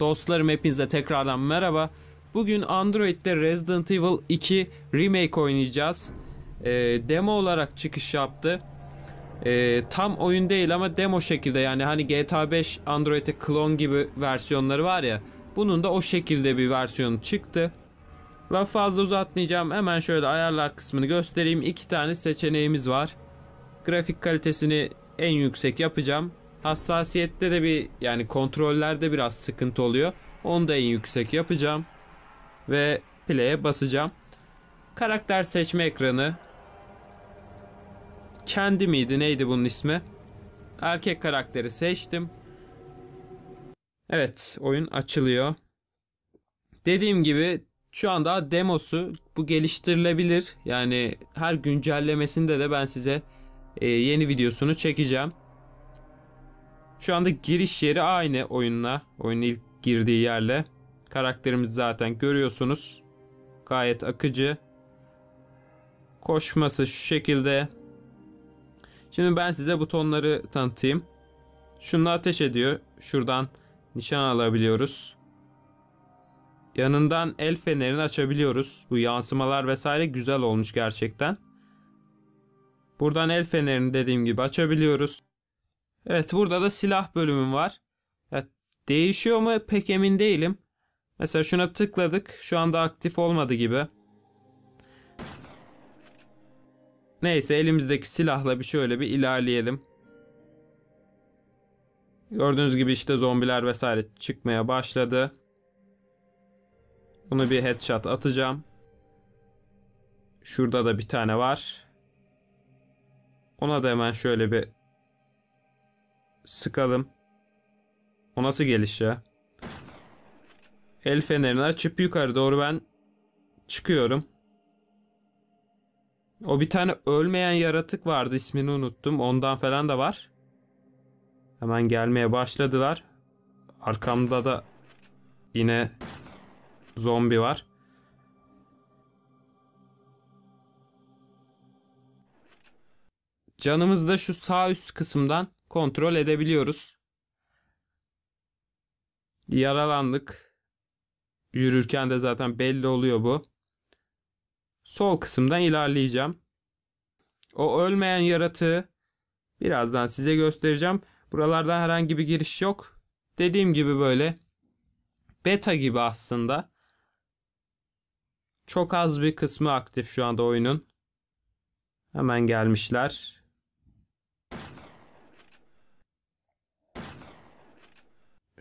Dostlarım hepinize tekrardan merhaba. Bugün Android'de Resident Evil 2 Remake oynayacağız. E, demo olarak çıkış yaptı. E, tam oyun değil ama demo şekilde yani hani GTA 5 Android'e klon gibi versiyonları var ya. Bunun da o şekilde bir versiyonu çıktı. Laf fazla uzatmayacağım. Hemen şöyle ayarlar kısmını göstereyim. İki tane seçeneğimiz var. Grafik kalitesini en yüksek yapacağım. Hassasiyette de bir yani kontrollerde biraz sıkıntı oluyor. Onu da en yüksek yapacağım. Ve play'e basacağım. Karakter seçme ekranı. Kendi miydi neydi bunun ismi? Erkek karakteri seçtim. Evet oyun açılıyor. Dediğim gibi şu anda demosu bu geliştirilebilir. Yani her güncellemesinde de ben size e, yeni videosunu çekeceğim. Şu anda giriş yeri aynı oyunla. Oyunun ilk girdiği yerle. Karakterimizi zaten görüyorsunuz. Gayet akıcı. Koşması şu şekilde. Şimdi ben size butonları tanıtayım. Şununla ateş ediyor. Şuradan nişan alabiliyoruz. Yanından el fenerini açabiliyoruz. Bu yansımalar vesaire güzel olmuş gerçekten. Buradan el fenerini dediğim gibi açabiliyoruz. Evet burada da silah bölümü var. Ya, değişiyor mu pek emin değilim. Mesela şuna tıkladık. Şu anda aktif olmadı gibi. Neyse elimizdeki silahla bir şöyle bir ilerleyelim. Gördüğünüz gibi işte zombiler vesaire çıkmaya başladı. Bunu bir headshot atacağım. Şurada da bir tane var. Ona da hemen şöyle bir sıkalım. O nasıl geliş ya? El fenerini açıp yukarı doğru ben çıkıyorum. O bir tane ölmeyen yaratık vardı ismini unuttum. Ondan falan da var. Hemen gelmeye başladılar. Arkamda da yine zombi var. Canımız da şu sağ üst kısımdan kontrol edebiliyoruz. Yaralandık. Yürürken de zaten belli oluyor bu. Sol kısımdan ilerleyeceğim. O ölmeyen yaratığı birazdan size göstereceğim. Buralarda herhangi bir giriş yok. Dediğim gibi böyle beta gibi aslında. Çok az bir kısmı aktif şu anda oyunun. Hemen gelmişler.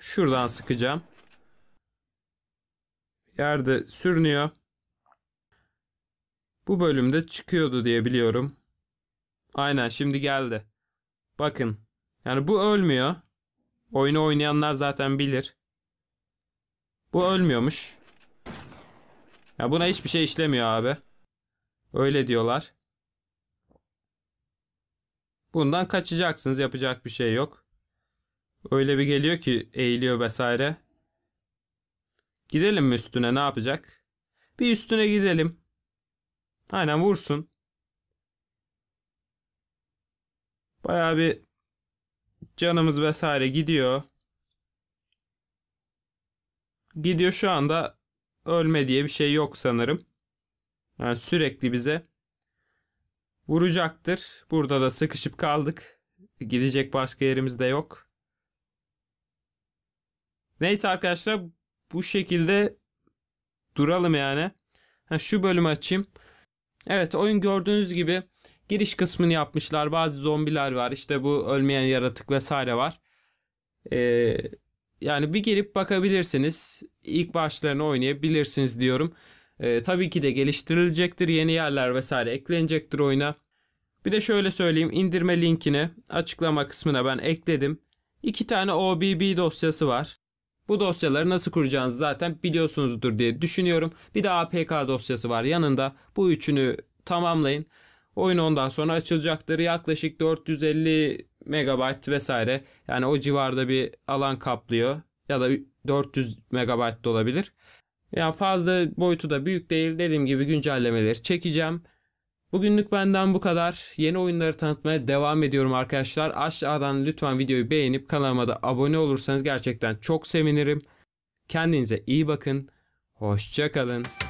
Şuradan sıkacağım. Yerde sürünüyor. Bu bölümde çıkıyordu diye biliyorum. Aynen şimdi geldi. Bakın. Yani bu ölmüyor. Oyunu oynayanlar zaten bilir. Bu ölmüyormuş. Ya buna hiçbir şey işlemiyor abi. Öyle diyorlar. Bundan kaçacaksınız. Yapacak bir şey yok. Öyle bir geliyor ki eğiliyor vesaire. Gidelim mi üstüne ne yapacak? Bir üstüne gidelim. Aynen vursun. Bayağı bir canımız vesaire gidiyor. Gidiyor şu anda ölme diye bir şey yok sanırım. Yani sürekli bize vuracaktır. Burada da sıkışıp kaldık. Gidecek başka yerimiz de yok. Neyse arkadaşlar bu şekilde duralım yani. Ha, şu bölümü açayım. Evet oyun gördüğünüz gibi giriş kısmını yapmışlar. Bazı zombiler var. işte bu ölmeyen yaratık vesaire var. Ee, yani bir girip bakabilirsiniz. İlk başlarını oynayabilirsiniz diyorum. Ee, tabii ki de geliştirilecektir. Yeni yerler vesaire eklenecektir oyuna. Bir de şöyle söyleyeyim. indirme linkini açıklama kısmına ben ekledim. İki tane OBB dosyası var. Bu dosyaları nasıl kuracağınızı zaten biliyorsunuzdur diye düşünüyorum. Bir de APK dosyası var yanında. Bu üçünü tamamlayın. Oyun ondan sonra açılacaktır. Yaklaşık 450 megabayt vesaire. Yani o civarda bir alan kaplıyor. Ya da 400 megabayt da olabilir. Yani fazla boyutu da büyük değil. Dediğim gibi güncellemeleri çekeceğim. Bugünlük benden bu kadar. Yeni oyunları tanıtmaya devam ediyorum arkadaşlar. Aşağıdan lütfen videoyu beğenip kanalıma da abone olursanız gerçekten çok sevinirim. Kendinize iyi bakın. Hoşçakalın.